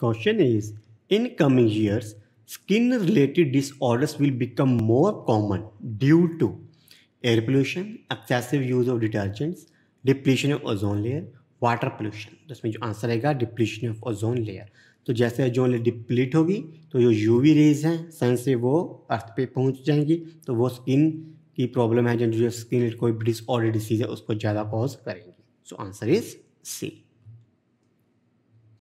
question is in coming years skin related disorders will become more common due to air pollution excessive use of detergents depletion of ozone layer water pollution तो इसमें जो answer रहेगा depletion of ozone layer तो जैसे ozone layer deplete होगी तो जो you we raise हैं सन से वो अर्थ पे पहुँच जाएंगी तो वो स्किन की प्रॉब्लम है जो जो स्किन कोई डिसऑर्डर डिसीज है उसको ज़्यादा कॉज करेंगी सो आंसर इज सी